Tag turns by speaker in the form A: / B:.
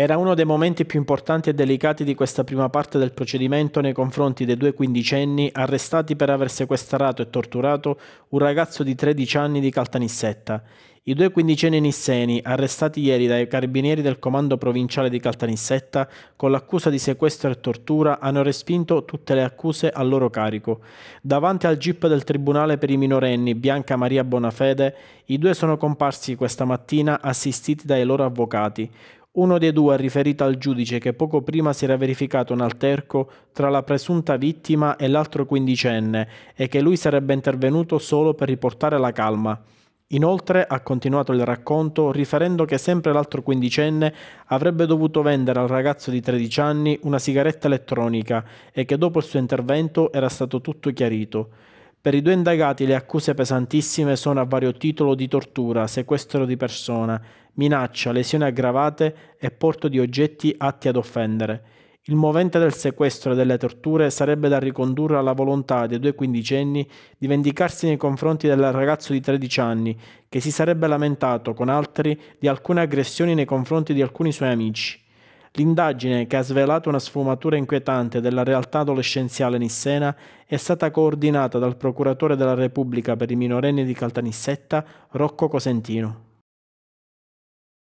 A: Era uno dei momenti più importanti e delicati di questa prima parte del procedimento nei confronti dei due quindicenni arrestati per aver sequestrato e torturato un ragazzo di 13 anni di Caltanissetta. I due quindicenni nisseni, arrestati ieri dai carabinieri del comando provinciale di Caltanissetta con l'accusa di sequestro e tortura, hanno respinto tutte le accuse a loro carico. Davanti al GIP del Tribunale per i minorenni Bianca Maria Bonafede, i due sono comparsi questa mattina assistiti dai loro avvocati. Uno dei due ha riferito al giudice che poco prima si era verificato un alterco tra la presunta vittima e l'altro quindicenne e che lui sarebbe intervenuto solo per riportare la calma. Inoltre ha continuato il racconto riferendo che sempre l'altro quindicenne avrebbe dovuto vendere al ragazzo di 13 anni una sigaretta elettronica e che dopo il suo intervento era stato tutto chiarito. Per i due indagati le accuse pesantissime sono a vario titolo di tortura, sequestro di persona minaccia, lesioni aggravate e porto di oggetti atti ad offendere. Il movente del sequestro e delle torture sarebbe da ricondurre alla volontà dei due quindicenni di vendicarsi nei confronti del ragazzo di 13 anni, che si sarebbe lamentato con altri di alcune aggressioni nei confronti di alcuni suoi amici. L'indagine, che ha svelato una sfumatura inquietante della realtà adolescenziale nissena, è stata coordinata dal procuratore della Repubblica per i minorenni di Caltanissetta, Rocco Cosentino.